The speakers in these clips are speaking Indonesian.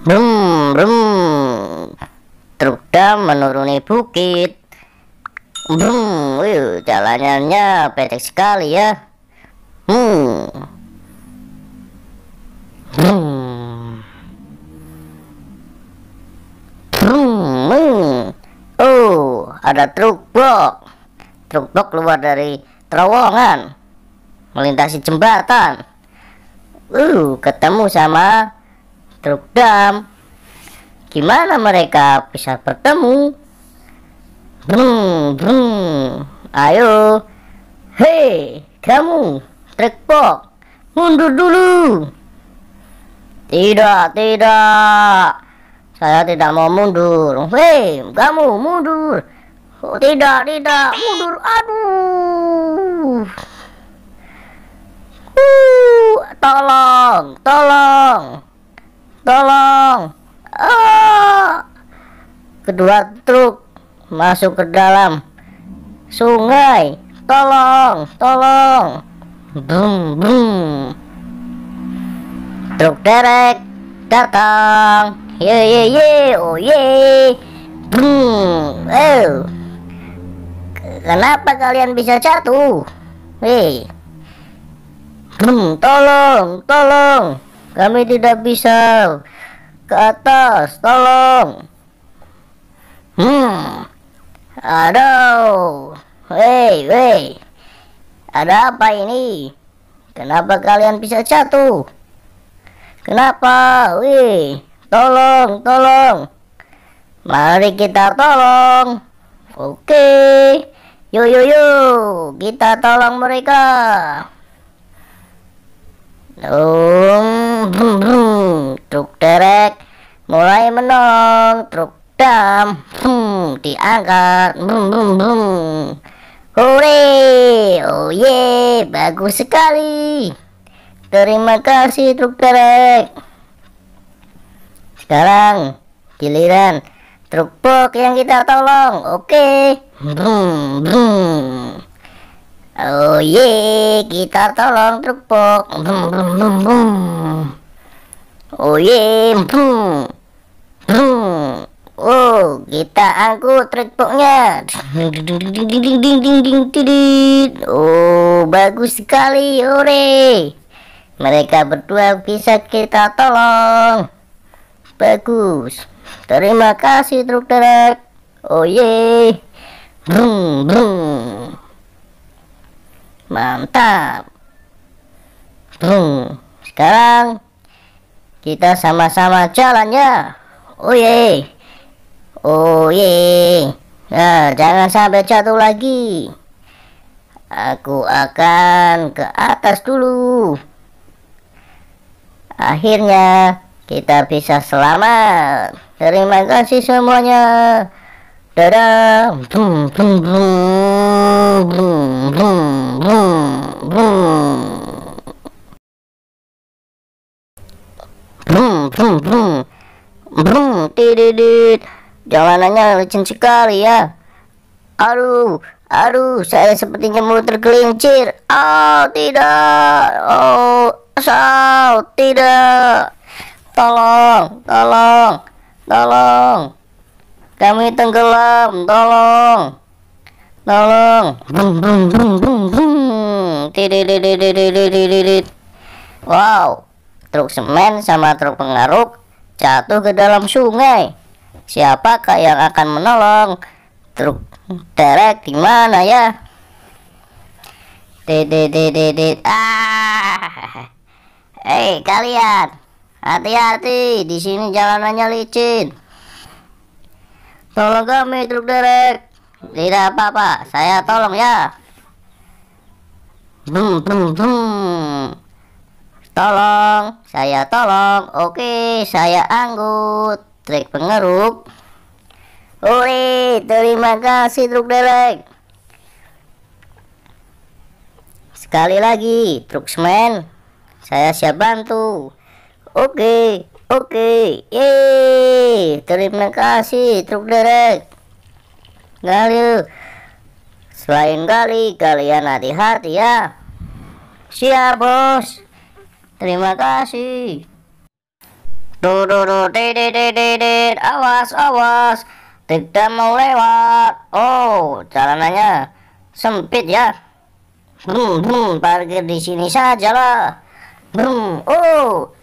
Brum, brum. Truk dam menuruni bukit. Brum, wih, jalanannya pendek sekali ya. Hmm. Brum. Brum, Oh, ada truk box. Truk box keluar dari terowongan melintasi jembatan. Uh, ketemu sama Truk Dam. Gimana mereka bisa bertemu? Brum, brum. Ayo. Hei, kamu, Truk box, Mundur dulu. Tidak, tidak. Saya tidak mau mundur. Hei, kamu mundur. Oh, tidak, tidak, mundur. Aduh. Uh, tolong, tolong. Tolong! Oh. Kedua truk masuk ke dalam sungai. Tolong! Tolong! bung bung, Truk derek datang. Ye ye ye, oh ye. boom Oh. Eh. Kenapa kalian bisa jatuh? Hei. bung, tolong, tolong. Kami tidak bisa ke atas, tolong. Hmm. Aduh. Hei, hei. Ada apa ini? Kenapa kalian bisa jatuh? Kenapa? Wih, tolong, tolong. Mari kita tolong. Oke. yuk yuk yo, kita tolong mereka. Lung, brum, brum, truk derek mulai menong, truk dam, diangkat, brum, brum, brum. Hore, oh ye, bagus sekali. Terima kasih truk derek. Sekarang giliran truk box yang kita tolong. Oke, okay. brum, brum. Oh ye, kita tolong truk pok. Oye, Oh ye, Oh, kita angkut truk poknya. Oh, bagus sekali, ore. Mereka berdua bisa kita tolong. Bagus. Terima kasih truk truk Oh ye. brung. Brum brum. Mantap. Bung, hmm, sekarang kita sama-sama jalannya. Oh ye. Oh Nah, ya, jangan sampai jatuh lagi. Aku akan ke atas dulu. Akhirnya kita bisa selamat. Terima kasih semuanya. Dadah. Boom, boom, boom, boom, boom, boom, boom. Boom, boom, boom. tididit. Jalanannya licin sekali ya. Aduh, aduh, saya sepertinya mulut tergelincir. Oh, tidak. Oh, asal, tidak. Tolong, tolong, tolong. Kami tenggelam, tolong. Tolong. Wow, truk semen sama truk pengaruk jatuh ke dalam sungai. Siapakah yang akan menolong? Truk derek di mana ya? Dededededed. Ah. Hei kalian, hati-hati di sini jalanannya licin. Tolong kami, truk Derek. Tidak apa-apa, saya tolong ya. tung tung tung Tolong, saya tolong. Oke, saya anggut. truk pengeruk. Oi, terima kasih truk derek. Sekali lagi, truk semen. Saya siap bantu. Oke, Oke, okay. yeay, terima kasih truk derek. Galil, selain kali kalian hati-hati ya. Siap bos, terima kasih. Dodo, dodo, tuh, dididididid, awas, awas, tidak mau lewat. Oh, jalanannya sempit ya. Hmm, hmm, parkir di sini saja lah. Hmm, oh,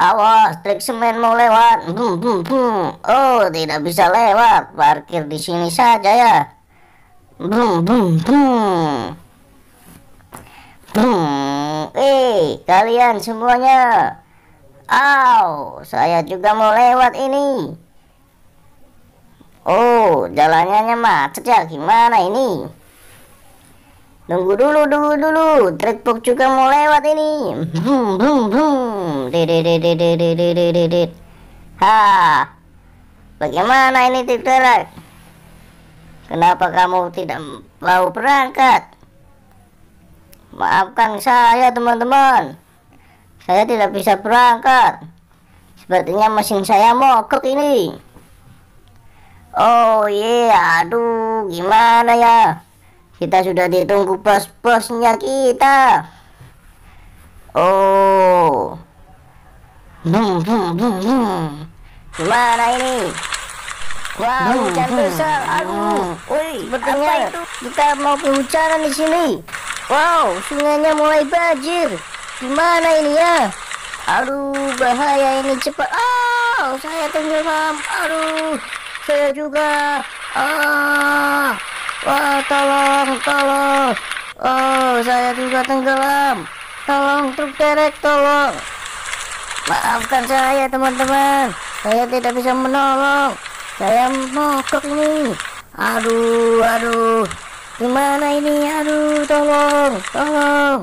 Awas, semen mau lewat. Bum, bum, bum. Oh, tidak bisa lewat. Parkir di sini saja ya. Bum, bum, bum. Bum. Eh, kalian semuanya. Aw, saya juga mau lewat ini. Oh, jalannya macet ya. Gimana ini? Tunggu dulu, tunggu dulu. Dreadbox juga mau lewat ini. Ha. Bagaimana ini Tidrak? Kenapa kamu tidak mau berangkat? Maafkan saya teman-teman. Saya tidak bisa berangkat. Sepertinya mesin saya mogok ini. Oh iya, yeah. aduh, gimana ya? Kita sudah ditunggu bos-bosnya kita. Oh. Hmm, hmm, Gimana ini? Wah, wow, hujan besar. Aduh. Oh. Woi, betulnya kita mau kehujanan di sini. Wow, sungainya mulai banjir. Gimana ini ya? Aduh, bahaya ini cepat. oh saya tenggelam. Aduh, saya juga. Ah. Wah, tolong, tolong. Oh, saya juga tenggelam. Tolong truk derek, tolong. Maafkan saya, teman-teman. Saya tidak bisa menolong. Saya mogok ini. Aduh, aduh. Gimana ini? Aduh, tolong, tolong.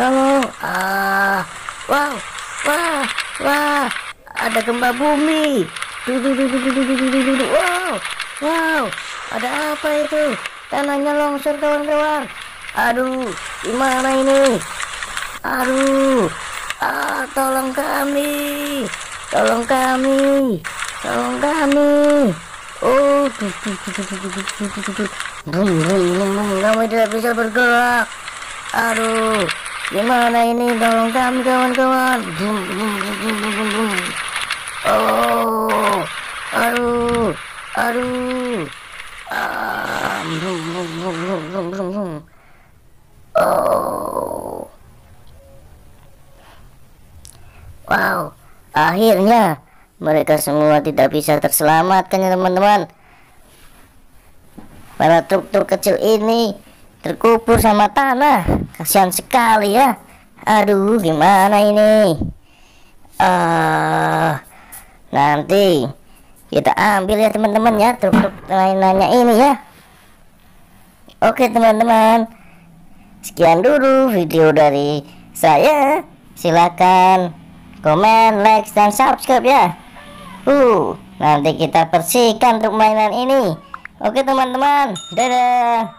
Tolong. Ah. Wow. Wah, wah. Ada gempa bumi. Wow. Wow, ada apa itu? Tanahnya longsor kawan-kawan. Aduh, gimana ini? Aduh, ah, tolong kami, tolong kami, tolong kami. Oh, kami tidak bisa bergerak. Aduh, gimana ini? Tolong kami kawan-kawan. Oh, aduh. Aduh. Ah, Oh. Wow, akhirnya mereka semua tidak bisa terselamatkan ya teman-teman. Para truk-truk kecil ini terkubur sama tanah. Kasihan sekali ya. Aduh, gimana ini? Ah, uh, nanti kita ambil ya teman-teman ya truk-truk lain-lainnya ini ya oke teman-teman sekian dulu video dari saya silakan komen like dan subscribe ya uh nanti kita bersihkan truk mainan ini oke teman-teman dadah